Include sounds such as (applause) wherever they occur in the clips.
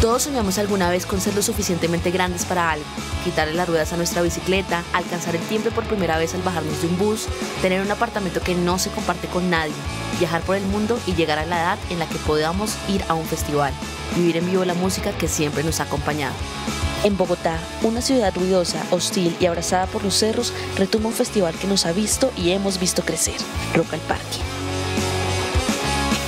Todos soñamos alguna vez con ser lo suficientemente grandes para algo, quitarle las ruedas a nuestra bicicleta, alcanzar el tiempo por primera vez al bajarnos de un bus, tener un apartamento que no se comparte con nadie, viajar por el mundo y llegar a la edad en la que podamos ir a un festival, vivir en vivo la música que siempre nos ha acompañado. En Bogotá, una ciudad ruidosa, hostil y abrazada por los cerros, retoma un festival que nos ha visto y hemos visto crecer, Rock al Parque.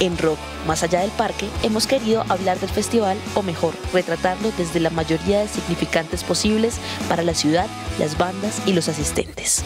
En Rock, más allá del parque, hemos querido hablar del festival, o mejor, retratarlo desde la mayoría de significantes posibles para la ciudad, las bandas y los asistentes.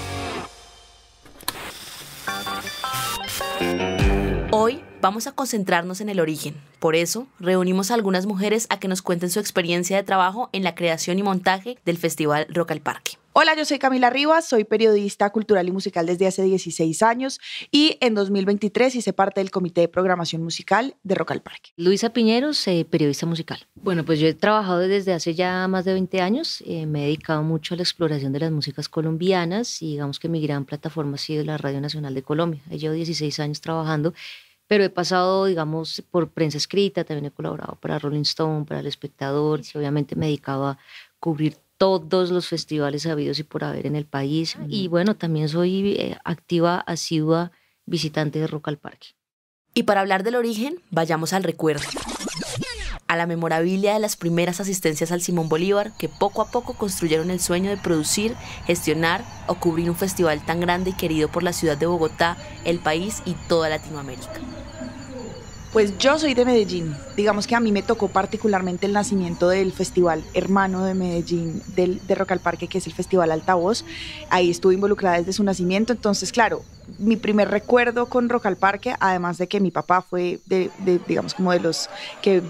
Hoy vamos a concentrarnos en el origen. Por eso, reunimos a algunas mujeres a que nos cuenten su experiencia de trabajo en la creación y montaje del Festival Rock al Parque. Hola, yo soy Camila Rivas, soy periodista cultural y musical desde hace 16 años y en 2023 hice parte del Comité de Programación Musical de Rock al Parque. Luisa Piñeros, periodista musical. Bueno, pues yo he trabajado desde hace ya más de 20 años, eh, me he dedicado mucho a la exploración de las músicas colombianas y digamos que mi gran plataforma ha sido la Radio Nacional de Colombia. He llevo 16 años trabajando pero he pasado, digamos, por prensa escrita, también he colaborado para Rolling Stone, para El Espectador, obviamente me dedicaba a cubrir todos los festivales habidos y por haber en el país. Y bueno, también soy eh, activa, asidua, visitante de Rock al Parque. Y para hablar del origen, vayamos al recuerdo. A la memorabilia de las primeras asistencias al Simón Bolívar, que poco a poco construyeron el sueño de producir, gestionar o cubrir un festival tan grande y querido por la ciudad de Bogotá, el país y toda Latinoamérica. Pues yo soy de Medellín. Digamos que a mí me tocó particularmente el nacimiento del festival hermano de Medellín del, de Rock al Parque, que es el Festival Altavoz. Ahí estuve involucrada desde su nacimiento. Entonces, claro, mi primer recuerdo con Rock al Parque, además de que mi papá fue, de, de digamos, como de los que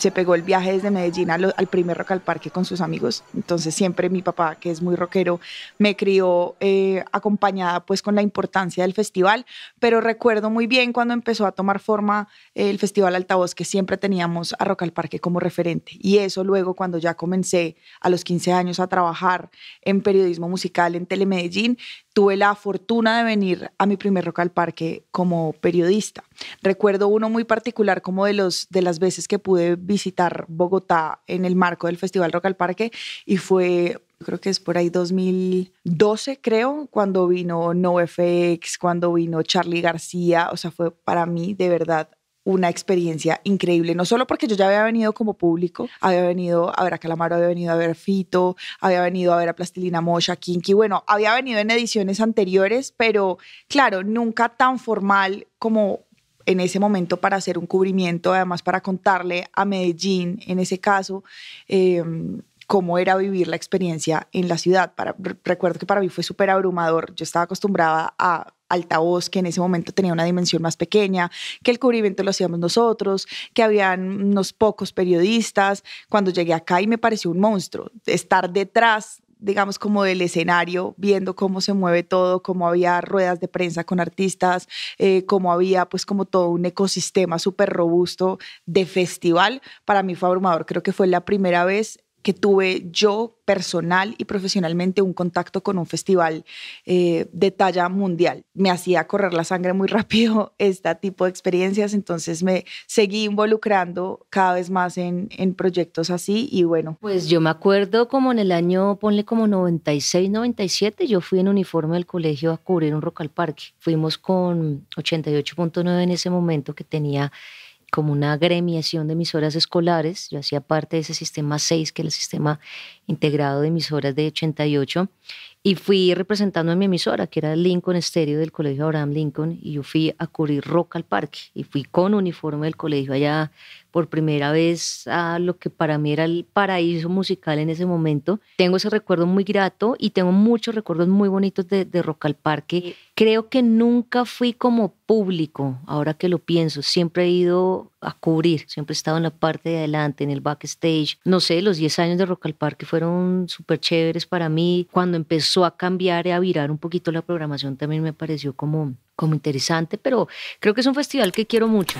se pegó el viaje desde Medellín al, primer rock al parque con sus amigos. Entonces siempre mi papá, que es muy rockero, me crió eh, acompañada pues con la importancia del festival, pero recuerdo muy bien cuando empezó a tomar forma eh, el Festival Altavoz, que siempre teníamos a Rock al Parque como referente. Y eso luego cuando ya comencé a los 15 años a trabajar en periodismo musical en Telemedellín, tuve la fortuna de venir a mi primer Rock al Parque como periodista. Recuerdo uno muy particular como de, los, de las veces que pude visitar Bogotá en el marco del Festival Rock al Parque y fue creo que es por ahí 2012, creo, cuando vino NoFX, cuando vino Charlie García, o sea, fue para mí de verdad una experiencia increíble, no solo porque yo ya había venido como público, había venido a ver a Calamaro, había venido a ver a Fito, había venido a ver a Plastilina Mocha, Kinky, bueno, había venido en ediciones anteriores, pero claro, nunca tan formal como en ese momento para hacer un cubrimiento, además para contarle a Medellín, en ese caso, em, cómo era vivir la experiencia en la ciudad. Para, recuerdo que para mí fue súper abrumador, yo estaba acostumbrada a altavoz que en ese momento tenía una dimensión más pequeña, que el cubrimiento lo hacíamos nosotros, que habían unos pocos periodistas. Cuando llegué acá y me pareció un monstruo estar detrás digamos, como del escenario, viendo cómo se mueve todo, cómo había ruedas de prensa con artistas, eh, cómo había pues como todo un ecosistema súper robusto de festival, para mí fue abrumador. Creo que fue la primera vez que tuve yo personal y profesionalmente un contacto con un festival eh, de talla mundial. Me hacía correr la sangre muy (laughs) rápido este tipo de experiencias, entonces me seguí involucrando cada vez más en, en proyectos así y bueno. Pues yo me acuerdo como en el año, ponle como 96, 97, yo fui en uniforme del colegio a cubrir un Rock al Parque. Fuimos con 88.9 en ese momento que tenía como una gremiación de emisoras escolares. Yo hacía parte de ese sistema 6, que es el sistema integrado de emisoras de 88 y fui representando a mi emisora, que era Lincoln Stereo del Colegio Abraham Lincoln, y yo fui a cubrir rock al parque y fui con uniforme del colegio allá por primera vez a lo que para mí era el paraíso musical en ese momento. Tengo ese recuerdo muy grato y tengo muchos recuerdos muy bonitos de, Rock al Parque. Creo que nunca fui como público, ahora que lo pienso, siempre he ido a cubrir, siempre he estado en la parte de adelante, en el backstage. No sé, los 10 años de Rock al Parque fue fueron súper chéveres para mí. Cuando empezó a cambiar y a virar un poquito la programación también me pareció como, como interesante, pero creo que es un festival que quiero mucho.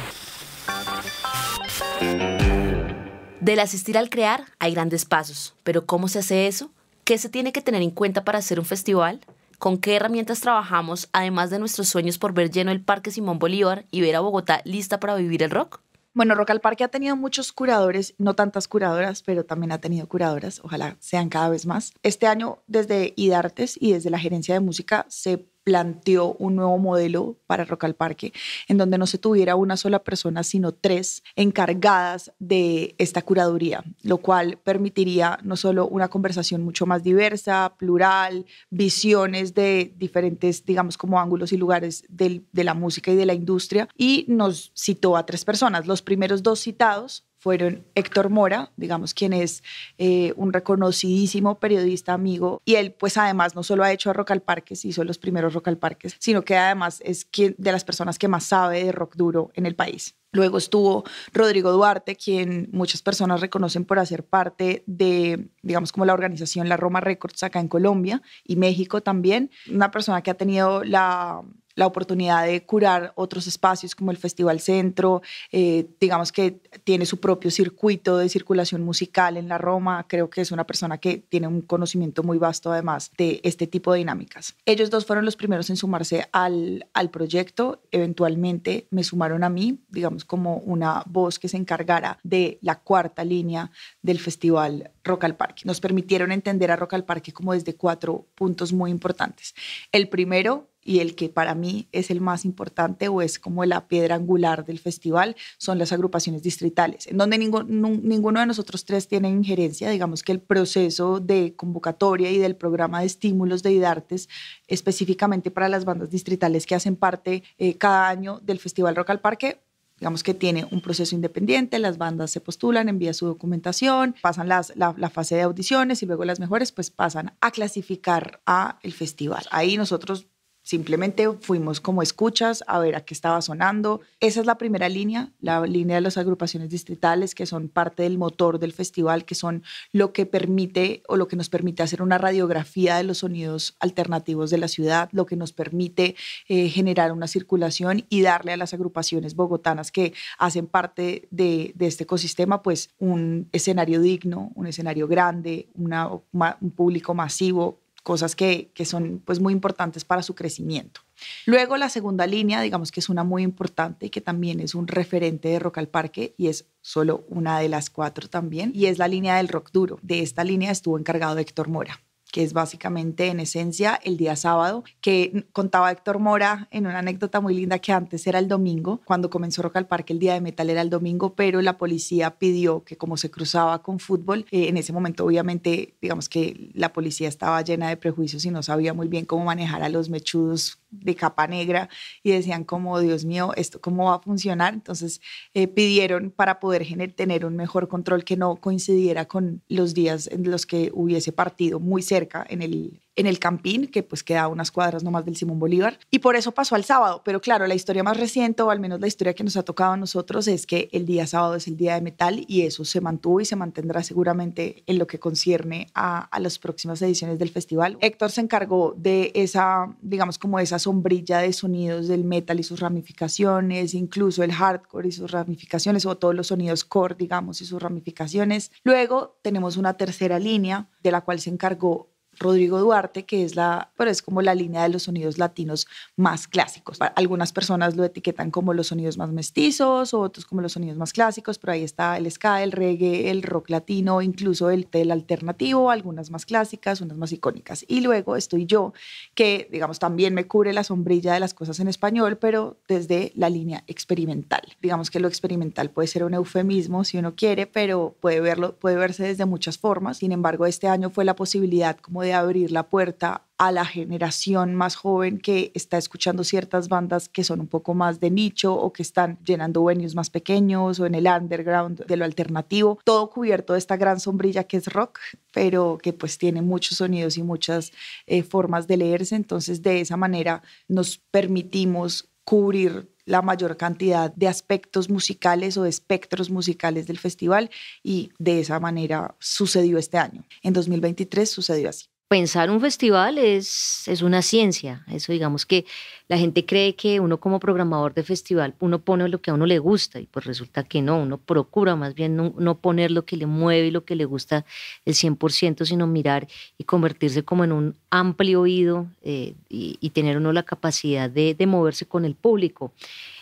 Del asistir al crear hay grandes pasos, pero ¿cómo se hace eso? ¿Qué se tiene que tener en cuenta para hacer un festival? ¿Con qué herramientas trabajamos, además de nuestros sueños por ver lleno el Parque Simón Bolívar y ver a Bogotá lista para vivir el rock? Bueno, Rock al Parque ha tenido muchos curadores, no tantas curadoras, pero también ha tenido curadoras, ojalá sean cada vez más. Este año desde IDARTES y desde la Gerencia de Música se planteó un nuevo modelo para Rock al Parque, en donde no se tuviera una sola persona, sino tres encargadas de esta curaduría, lo cual permitiría no solo una conversación mucho más diversa, plural, visiones de diferentes, digamos, como ángulos y lugares de la música y de la industria, y nos citó a tres personas. Los primeros dos citados fueron Héctor Mora, digamos, quien es eh, un reconocidísimo periodista amigo. Y él, pues además, no solo ha hecho a Rock al Parques, hizo los primeros Rock al Parques, sino que además es quien, de las personas que más sabe de rock duro en el país. Luego estuvo Rodrigo Duarte, quien muchas personas reconocen por hacer parte de, digamos, como la organización La Roma Records acá en Colombia y México también. Una persona que ha tenido la la oportunidad de curar otros espacios como el Festival Centro, eh, digamos que tiene su propio circuito de circulación musical en la Roma, creo que es una persona que tiene un conocimiento muy vasto además de este tipo de dinámicas. Ellos dos fueron los primeros en sumarse al, al proyecto, eventualmente me sumaron a mí, digamos como una voz que se encargara de la cuarta línea del Festival Rock al Parque. Nos permitieron entender a Rock al Parque como desde cuatro puntos muy importantes. El primero y el que para mí es el más importante o es como la piedra angular del festival son las agrupaciones distritales, en donde ninguno, ninguno de nosotros tres tiene injerencia, digamos que el proceso de convocatoria y del programa de estímulos de hidartes específicamente para las bandas distritales que hacen parte eh, cada año del Festival Rock al Parque, digamos que tiene un proceso independiente, las bandas se postulan, envían su documentación, pasan las, la, la, fase de audiciones y luego las mejores pues pasan a clasificar a el festival. Ahí nosotros Simplemente fuimos como escuchas a ver a qué estaba sonando. Esa es la primera línea, la línea de las agrupaciones distritales que son parte del motor del festival, que son lo que permite o lo que nos permite hacer una radiografía de los sonidos alternativos de la ciudad, lo que nos permite eh, generar una circulación y darle a las agrupaciones bogotanas que hacen parte de, este ecosistema, pues un escenario digno, un escenario grande, un público masivo, cosas que, son pues muy importantes para su crecimiento. Luego la segunda línea, digamos que es una muy importante y que también es un referente de rock al parque y es solo una de las cuatro también, y es la línea del rock duro. De esta línea estuvo encargado Héctor Mora que es básicamente en esencia el día sábado, que contaba Héctor Mora en una anécdota muy linda que antes era el domingo, cuando comenzó Rock al Parque el día de metal era el domingo, pero la policía pidió que como se cruzaba con fútbol, eh, en ese momento obviamente digamos que la policía estaba llena de prejuicios y no sabía muy bien cómo manejar a los mechudos de capa negra y decían como, Dios mío, ¿esto cómo va a funcionar? Entonces eh, pidieron para poder tener un mejor control que no coincidiera con los días en los que hubiese partido muy cerca en el, en el Campín, que pues queda unas cuadras nomás del Simón Bolívar. Y por eso pasó al sábado. Pero claro, la historia más reciente, o al menos la historia que nos ha tocado a nosotros, es que el día sábado es el día de metal y eso se mantuvo y se mantendrá seguramente en lo que concierne a, a las próximas ediciones del festival. Héctor se encargó de esa, digamos, como esa sombrilla de sonidos del metal y sus ramificaciones, incluso el hardcore y sus ramificaciones, o todos los sonidos core, digamos, y sus ramificaciones. Luego tenemos una tercera línea de la cual se encargó Rodrigo Duarte, que es la, pero es como la línea de los sonidos latinos más clásicos. Algunas personas lo etiquetan como los sonidos más mestizos, otros como los sonidos más clásicos, pero ahí está el ska, el reggae, el rock latino, incluso el, tel alternativo, algunas más clásicas, unas más icónicas. Y luego estoy yo, que digamos también me cubre la sombrilla de las cosas en español, pero desde la línea experimental. Digamos que lo experimental puede ser un eufemismo si uno quiere, pero puede verlo, puede verse desde muchas formas. Sin embargo, este año fue la posibilidad como de abrir la puerta a la generación más joven que está escuchando ciertas bandas que son un poco más de nicho o que están llenando venues más pequeños o en el underground de lo alternativo, todo cubierto de esta gran sombrilla que es rock, pero que pues tiene muchos sonidos y muchas eh, formas de leerse, entonces de esa manera nos permitimos cubrir la mayor cantidad de aspectos musicales o de espectros musicales del festival y de esa manera sucedió este año. En 2023 sucedió así pensar un festival es, es una ciencia. Eso digamos que la gente cree que uno como programador de festival, uno pone lo que a uno le gusta y pues resulta que no, uno procura más bien no, poner lo que le mueve y lo que le gusta el 100%, sino mirar y convertirse como en un amplio oído eh, y, tener uno la capacidad de, de moverse con el público.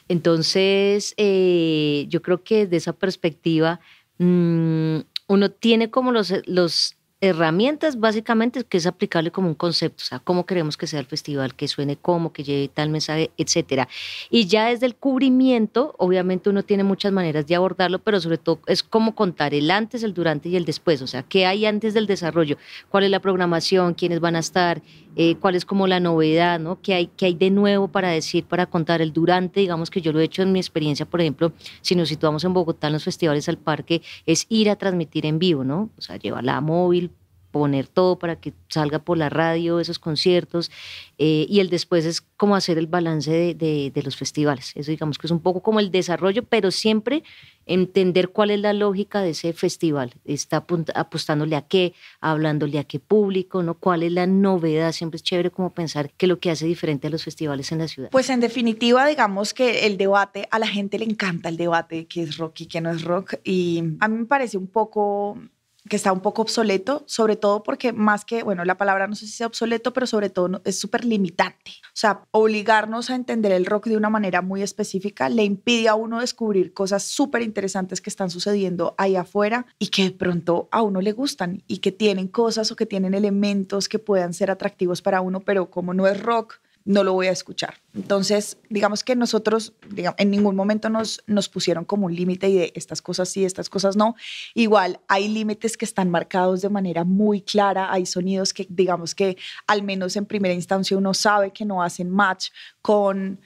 Entonces, eh, yo creo que de esa perspectiva... Mm, uno tiene como los, los herramientas básicamente que es aplicable como un concepto, o sea, cómo queremos que sea el festival, que suene cómo, que lleve tal mensaje, etcétera. Y ya desde el cubrimiento, obviamente uno tiene muchas maneras de abordarlo, pero sobre todo es cómo contar el antes, el durante y el después, o sea, qué hay antes del desarrollo, cuál es la programación, quiénes van a estar, eh, cuál es como la novedad, ¿no? ¿Qué hay, ¿Qué hay de nuevo para decir, para contar el durante? Digamos que yo lo he hecho en mi experiencia, por ejemplo, si nos situamos en Bogotá en los festivales al parque, es ir a transmitir en vivo, ¿no? O sea, llevar la móvil, poner todo para que salga por la radio, esos conciertos, eh, y el después es como hacer el balance de, de, los festivales. Eso digamos que es un poco como el desarrollo, pero siempre entender cuál es la lógica de ese festival. Está apostándole a qué, hablándole a qué público, ¿no? ¿Cuál es la novedad? Siempre es chévere como pensar que lo que hace diferente a los festivales en la ciudad. Pues en definitiva, digamos que el debate, a la gente le encanta el debate, que es rock y que no es rock, y a mí me parece un poco que está un poco obsoleto, sobre todo porque más que, bueno, la palabra no sé si sea obsoleto, pero sobre todo es súper limitante. O sea, obligarnos a entender el rock de una manera muy específica le impide a uno descubrir cosas súper interesantes que están sucediendo ahí afuera y que de pronto a uno le gustan y que tienen cosas o que tienen elementos que puedan ser atractivos para uno, pero como no es rock, no lo voy a escuchar. Entonces, digamos que nosotros en ningún momento nos, nos pusieron como un límite y de estas cosas sí, estas cosas no. Igual hay límites que están marcados de manera muy clara, hay sonidos que digamos que al menos en primera instancia uno sabe que no hacen match con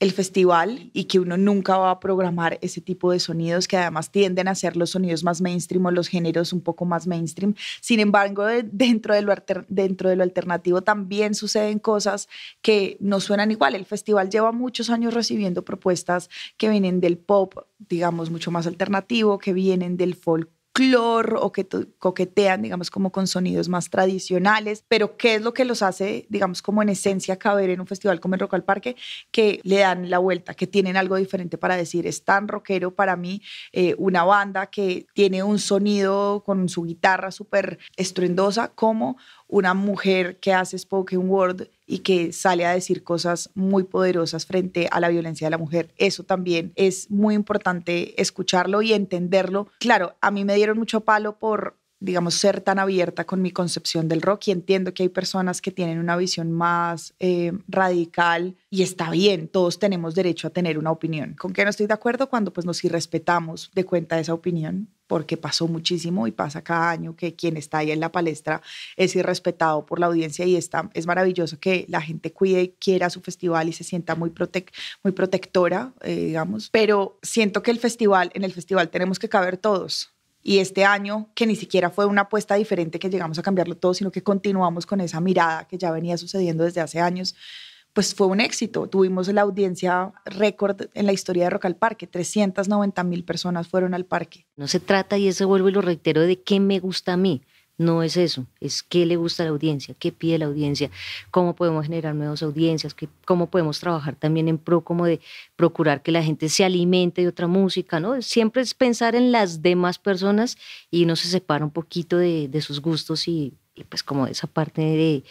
el festival y que uno nunca va a programar ese tipo de sonidos que además tienden a ser los sonidos más mainstream o los géneros un poco más mainstream. Sin embargo, dentro, de lo dentro de lo alternativo también suceden cosas que no suenan igual. El festival lleva muchos años recibiendo propuestas que vienen del pop, digamos, mucho más alternativo, que vienen del folk clor o que coquetean, digamos, como con sonidos más tradicionales, pero ¿qué es lo que los hace, digamos, como en esencia caber en un festival como el Rock al Parque, que le dan la vuelta, que tienen algo diferente para decir, es tan rockero para mí, eh, una banda que tiene un sonido con su guitarra súper estruendosa, como una mujer que hace spoken word y que sale a decir cosas muy poderosas frente a la violencia de la mujer. Eso también es muy importante escucharlo y entenderlo. Claro, a mí me dieron mucho palo por digamos, ser tan abierta con mi concepción del rock y entiendo que hay personas que tienen una visión más eh, radical y está bien, todos tenemos derecho a tener una opinión. ¿Con qué no estoy de acuerdo? Cuando pues nos irrespetamos de cuenta de esa opinión porque pasó muchísimo y pasa cada año que quien está ahí en la palestra es irrespetado por la audiencia y está, es maravilloso que la gente cuide quiera su festival y se sienta muy, muy protectora, eh, digamos, pero siento que el festival, en el festival tenemos que caber todos. Y este año, que ni siquiera fue una apuesta diferente que llegamos a cambiarlo todo, sino que continuamos con esa mirada que ya venía sucediendo desde hace años, pues fue un éxito. Tuvimos la audiencia récord en la historia de Rock al Parque. 390 mil personas fueron al parque. No se trata, y eso vuelvo y lo reitero, de qué me gusta a mí. No es eso, es qué le gusta a la audiencia, qué pide la audiencia, cómo podemos generar nuevas audiencias, qué, cómo podemos trabajar también en pro como de procurar que la gente se alimente de otra música, ¿no? Siempre es pensar en las demás personas y no se separa un poquito de, sus gustos y, y pues como de esa parte de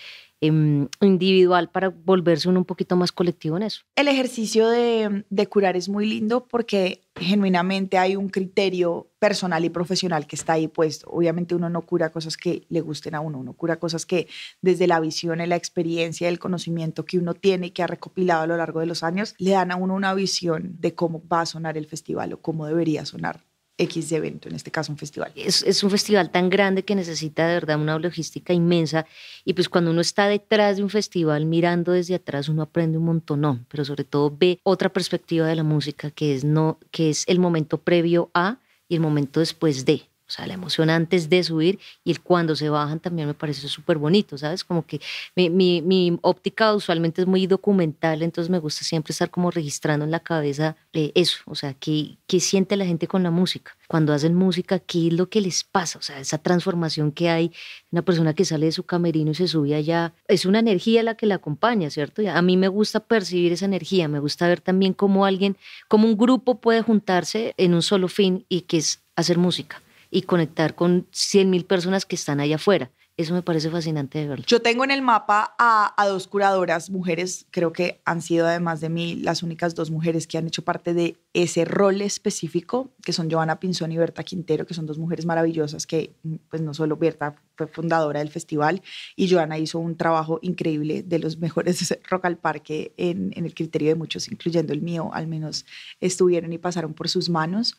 Em, individual para volverse uno un poquito más colectivo en eso. El ejercicio de, curar es muy lindo porque genuinamente hay un criterio personal y profesional que está ahí puesto. Obviamente uno no cura cosas que le gusten a uno, uno cura cosas que desde la visión, la experiencia, el conocimiento que uno tiene y que ha recopilado a lo largo de los años, le dan a uno una visión de cómo va a sonar el festival o cómo debería sonar X de evento, en este caso un festival. Es, un festival tan grande que necesita de verdad una logística inmensa y pues cuando uno está detrás de un festival mirando desde atrás uno aprende un montón, pero sobre todo ve otra perspectiva de la música que es, no, que es el momento previo a y el momento después de. O sea, la emoción antes de subir y el cuando se bajan también me parece súper bonito, ¿sabes? Como que mi, óptica usualmente es muy documental, entonces me gusta siempre estar como registrando en la cabeza eh, eso, o sea, ¿qué, qué siente la gente con la música. Cuando hacen música, ¿qué es lo que les pasa? O sea, esa transformación que hay, una persona que sale de su camerino y se sube allá, es una energía la que la acompaña, ¿cierto? A mí me gusta percibir esa energía, me gusta ver también cómo alguien, como un grupo puede juntarse en un solo fin y que es hacer música y conectar con 100.000 personas que están allá afuera. Eso me parece fascinante de verlo. Yo tengo en el mapa a, dos curadoras, mujeres, creo que han sido además de mí las únicas dos mujeres que han hecho parte de ese rol específico, que son Joana Pinzón y Berta Quintero, que son dos mujeres maravillosas que, mm, pues no solo Berta fue fundadora del festival y Joana hizo un trabajo increíble de los mejores (laughs) Rock al Parque en, en el criterio de muchos, incluyendo el mío, al menos estuvieron y pasaron por sus manos.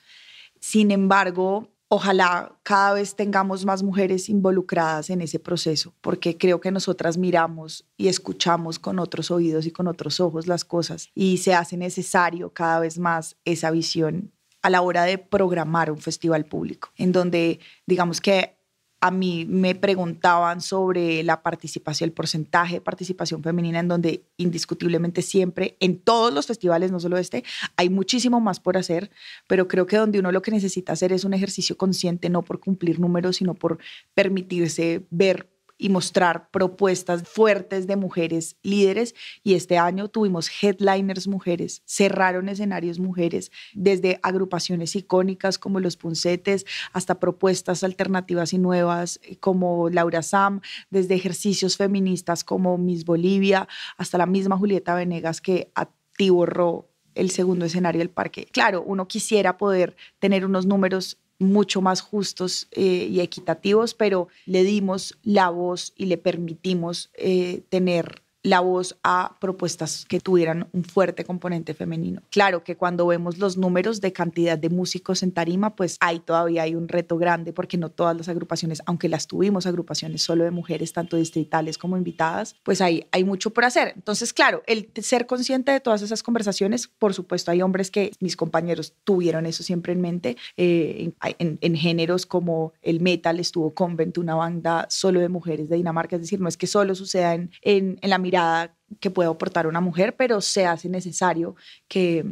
Sin embargo, ojalá cada vez tengamos más mujeres involucradas en ese proceso, porque creo que nosotras miramos y escuchamos con otros oídos y con otros ojos las cosas y se hace necesario cada vez más esa visión a la hora de programar un festival público, en donde digamos que a mí me preguntaban sobre la participación, el porcentaje de participación femenina, en donde indiscutiblemente siempre, en todos los festivales, no solo este, hay muchísimo más por hacer, pero creo que donde uno lo que necesita hacer es un ejercicio consciente, no por cumplir números, sino por permitirse ver y mostrar propuestas fuertes de mujeres líderes. Y este año tuvimos headliners mujeres, cerraron escenarios mujeres, desde agrupaciones icónicas como Los Puncetes hasta propuestas alternativas y nuevas eh, como Laura Sam, desde ejercicios feministas como Miss Bolivia hasta la misma Julieta Venegas que atiborró el segundo escenario del parque. Claro, uno quisiera poder tener unos números mucho más justos eh, y equitativos, pero le dimos la voz y le permitimos eh, tener la voz a propuestas que tuvieran un fuerte componente femenino. Claro que cuando vemos los números de cantidad de músicos en tarima, pues ahí todavía hay un reto grande porque no todas las agrupaciones, aunque las tuvimos agrupaciones solo de mujeres, tanto distritales como invitadas, pues ahí hay mucho por hacer. Entonces, claro, el ser consciente de todas esas conversaciones, por supuesto, hay hombres que mis compañeros tuvieron eso siempre en mente, eh, en, géneros como el metal, estuvo Convent, una banda solo de mujeres de Dinamarca, es decir, no es que solo suceda en, en, en la mirada que pueda aportar una mujer, pero se hace necesario que,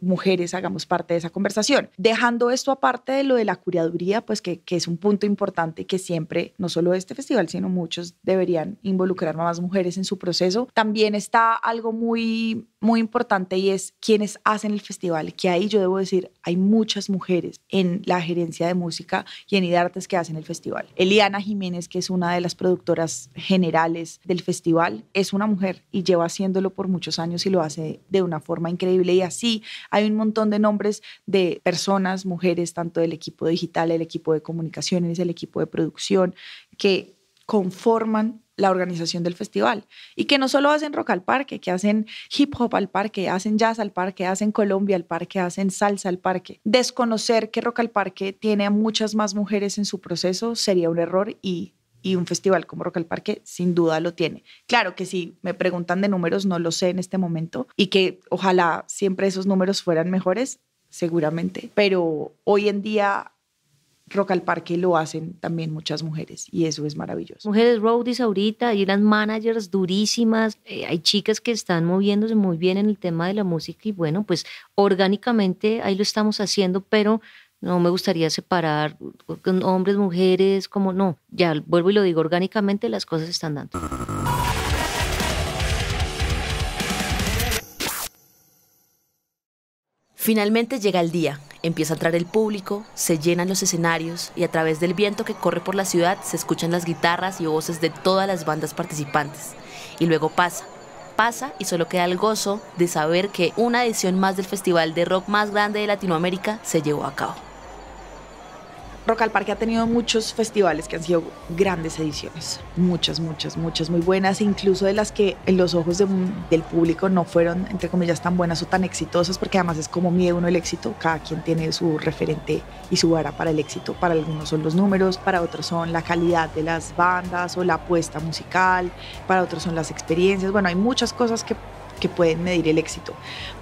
mujeres hagamos parte de esa conversación. Dejando esto aparte de lo de la curaduría, pues que, es un punto importante que siempre, no solo este festival, sino muchos deberían involucrar más mujeres en su proceso, también está algo muy, muy importante y es quienes hacen el festival, que ahí yo debo decir, hay muchas mujeres en la gerencia de música y en artes que hacen el festival. Eliana Jiménez, que es una de las productoras generales del festival, es una mujer y lleva haciéndolo por muchos años y lo hace de una forma increíble. Y así hay un montón de nombres de personas, mujeres, tanto del equipo digital, el equipo de comunicaciones, el equipo de producción, que conforman la organización del festival y que no solo hacen rock al parque, que hacen hip hop al parque, hacen jazz al parque, hacen Colombia al parque, hacen salsa al parque. Desconocer que rock al parque tiene a muchas más mujeres en su proceso sería un error y y un festival como Rock al Parque sin duda lo tiene. Claro que si me preguntan de números, no lo sé en este momento y que ojalá siempre esos números fueran mejores, seguramente, pero hoy en día Rock al Parque lo hacen también muchas mujeres y eso es maravilloso. Mujeres roadies ahorita, hay unas managers durísimas, eh, hay chicas que están moviéndose muy bien en el tema de la música y bueno, pues orgánicamente ahí lo estamos haciendo, pero no me gustaría separar hombres, mujeres, como no. Ya vuelvo y lo digo, orgánicamente las cosas están dando. Finalmente llega el día, empieza a entrar el público, se llenan los escenarios y a través del viento que corre por la ciudad se escuchan las guitarras y voces de todas las bandas participantes. Y luego pasa, pasa y solo queda el gozo de saber que una edición más del festival de rock más grande de Latinoamérica se llevó a cabo. Rock al Parque ha tenido muchos festivales que han sido grandes ediciones, muchas, muchas, muchas muy buenas, incluso de las que en los ojos del público no fueron, entre comillas, tan buenas o tan exitosas, porque además es como mide uno el éxito, cada quien tiene su referente y su vara para el éxito, para algunos son los números, para otros son la calidad de las bandas o la apuesta musical, para otros son las experiencias, bueno, hay muchas cosas que que pueden medir el éxito.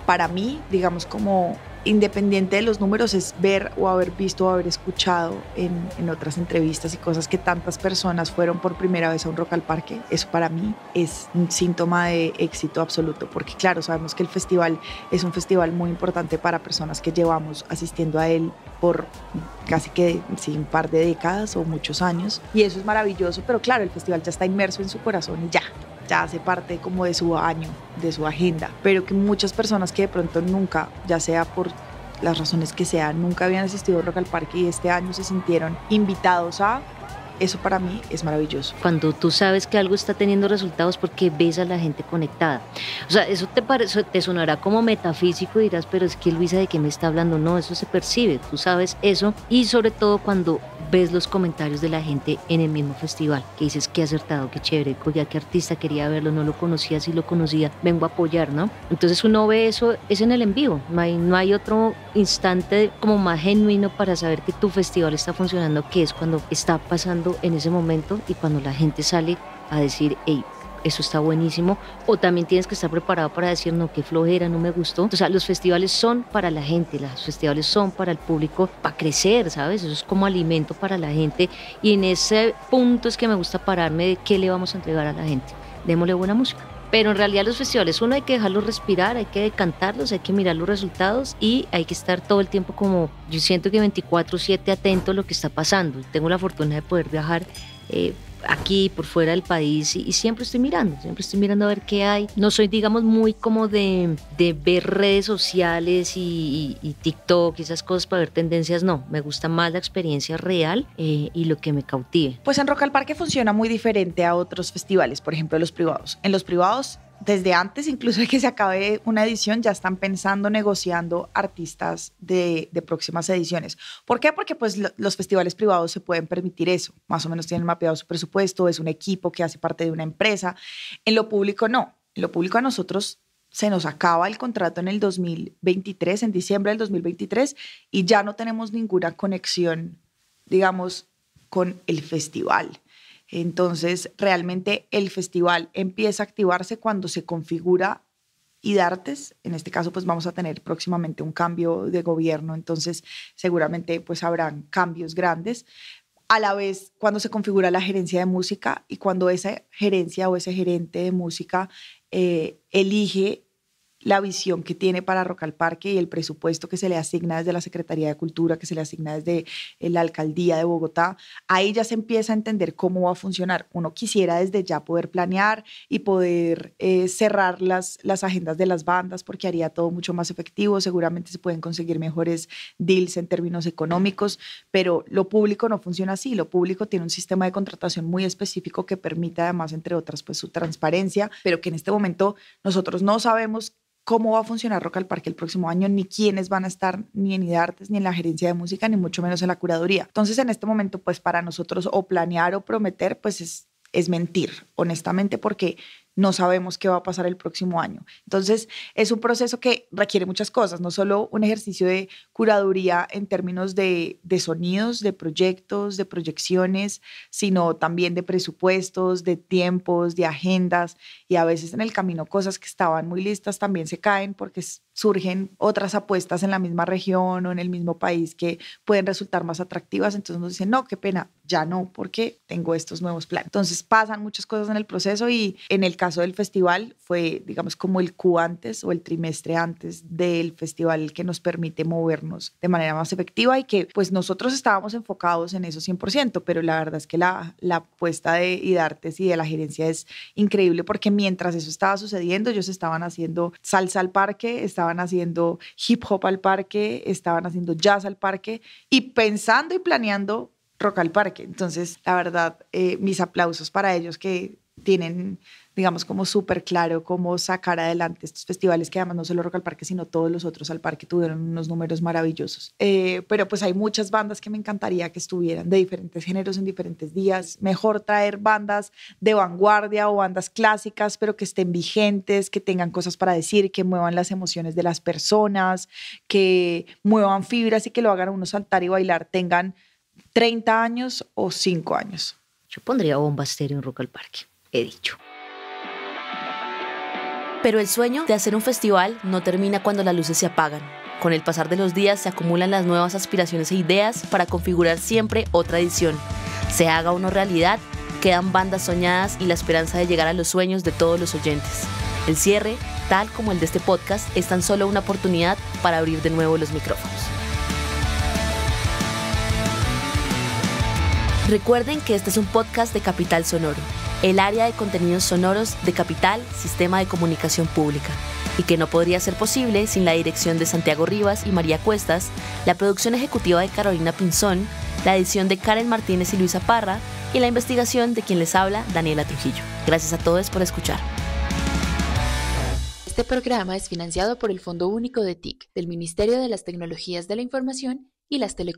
Para mí, digamos, como independiente de los números, es ver o haber visto o haber escuchado en, otras entrevistas y cosas que tantas personas fueron por primera vez a un Rock al Parque. Eso para mí es un síntoma de éxito absoluto, porque claro, sabemos que el festival es un festival muy importante para personas que llevamos asistiendo a él por casi que sin un par de décadas o muchos años. Y eso es maravilloso, pero claro, el festival ya está inmerso en su corazón y ya, hace parte como de su año, de su agenda, pero que muchas personas que de pronto nunca, ya sea por las razones que sean, nunca habían asistido a Rock al Parque y este año se sintieron invitados a eso para mí es maravilloso. Cuando tú sabes que algo está teniendo resultados porque ves a la gente conectada. O sea, eso te, te sonará como metafísico y dirás, pero es que Luisa, ¿de qué me está hablando? No, eso se percibe, tú sabes eso. Y sobre todo cuando ves los comentarios de la gente en el mismo festival, que dices, qué acertado, qué chévere, ya qué artista quería verlo, no lo conocía, si lo conocía, vengo a apoyar, ¿no? Entonces uno ve eso, es en el en vivo, no hay, no hay otro instante como más genuino para saber que tu festival está funcionando, que es cuando está pasando en ese momento y cuando la gente sale a decir, hey, eso está buenísimo. O también tienes que estar preparado para decir, no, qué flojera, no me gustó. O sea, los festivales son para la gente, los festivales son para el público, para crecer, ¿sabes? Eso es como alimento para la gente. Y en ese punto es que me gusta pararme de qué le vamos a entregar a la gente. Démosle buena música. Pero en realidad los festivales, uno hay que dejarlos respirar, hay que decantarlos, hay que mirar los resultados y hay que estar todo el tiempo como, yo siento que 24/7 atento a lo que está pasando. Tengo la fortuna de poder viajar eh, aquí, por fuera del país, y, siempre estoy mirando, siempre estoy mirando a ver qué hay. No soy, digamos, muy como de, ver redes sociales y, y, TikTok y esas cosas para ver tendencias, no. Me gusta más la experiencia real eh, y lo que me cautive. Pues en Rock al Parque funciona muy diferente a otros festivales, por ejemplo, los privados. En los privados desde antes incluso de que se acabe una edición, ya están pensando, negociando artistas de, próximas ediciones. ¿Por qué? Porque pues los festivales privados se pueden permitir eso, más o menos tienen mapeado su presupuesto, es un equipo que hace parte de una empresa. En lo público no, en lo público a nosotros se nos acaba el contrato en el 2023, en diciembre del 2023, y ya no tenemos ninguna conexión, digamos, con el festival. Entonces, realmente el festival empieza a activarse cuando se configura IDARTES, en este caso pues vamos a tener próximamente un cambio de gobierno, entonces seguramente pues habrán cambios grandes. A la vez, cuando se configura la gerencia de música y cuando esa gerencia o ese gerente de música eh, elige la visión que tiene para Rock al Parque y el presupuesto que se le asigna desde la Secretaría de Cultura, que se le asigna desde eh, la Alcaldía de Bogotá, ahí ya se empieza a entender cómo va a funcionar. Uno quisiera desde ya poder planear y poder eh, cerrar las, las agendas de las bandas porque haría todo mucho más efectivo, seguramente se pueden conseguir mejores deals en términos económicos, pero lo público no funciona así, lo público tiene un sistema de contratación muy específico que permite además, entre otras, pues su transparencia, pero que en este momento nosotros no sabemos cómo va a funcionar Rock al Parque el próximo año, ni quiénes van a estar ni en IDARTES, ni en la gerencia de música, ni mucho menos en la curaduría. Entonces, en este momento, pues para nosotros o planear o prometer, pues es, es mentir, honestamente, porque no sabemos qué va a pasar el próximo año. Entonces, es un proceso que requiere muchas cosas, no solo un ejercicio de curaduría en términos de, de sonidos, de proyectos, de proyecciones, sino también de presupuestos, de tiempos, de agendas, y a veces en el camino cosas que estaban muy listas también se caen porque es surgen otras apuestas en la misma región o en el mismo país que pueden resultar más atractivas, entonces nos dicen, no, qué pena, ya no, porque tengo estos nuevos planes. Entonces pasan muchas cosas en el proceso y en el caso del festival fue, digamos, como el Q antes o el trimestre antes del festival que nos permite movernos de manera más efectiva y que pues nosotros estábamos enfocados en eso 100%, pero la verdad es que la, apuesta de Idartes y de la gerencia es increíble porque mientras eso estaba sucediendo, ellos estaban haciendo salsa al parque, estaban estaban haciendo hip hop al parque, estaban haciendo jazz al parque y pensando y planeando rock al parque. Entonces, la verdad, eh, mis aplausos para ellos que tienen, digamos, como súper claro cómo sacar adelante estos festivales que además no solo Rock al Parque, sino todos los otros al parque tuvieron unos números maravillosos. Eh, pero pues hay muchas bandas que me encantaría que estuvieran de diferentes géneros en diferentes días. Mejor traer bandas de vanguardia o bandas clásicas, pero que estén vigentes, que tengan cosas para decir, que muevan las emociones de las personas, que muevan fibras y que lo hagan uno saltar y bailar, tengan 30 años o 5 años. Yo pondría bomba estéreo en Rock al Parque he dicho. Pero el sueño de hacer un festival no termina cuando las luces se apagan. Con el pasar de los días se acumulan las nuevas aspiraciones e ideas para configurar siempre otra edición. Se haga uno realidad, quedan bandas soñadas y la esperanza de llegar a los sueños de todos los oyentes. El cierre, tal como el de este podcast, es tan solo una oportunidad para abrir de nuevo los micrófonos. Recuerden que este es un podcast de Capital Sonoro el área de contenidos sonoros de Capital Sistema de Comunicación Pública, y que no podría ser posible sin la dirección de Santiago Rivas y María Cuestas, la producción ejecutiva de Carolina Pinzón, la edición de Karen Martínez y Luisa Parra, y la investigación de quien les habla, Daniela Trujillo. Gracias a todos por escuchar. Este programa es financiado por el Fondo Único de TIC, del Ministerio de las Tecnologías de la Información y las Telecomunicaciones.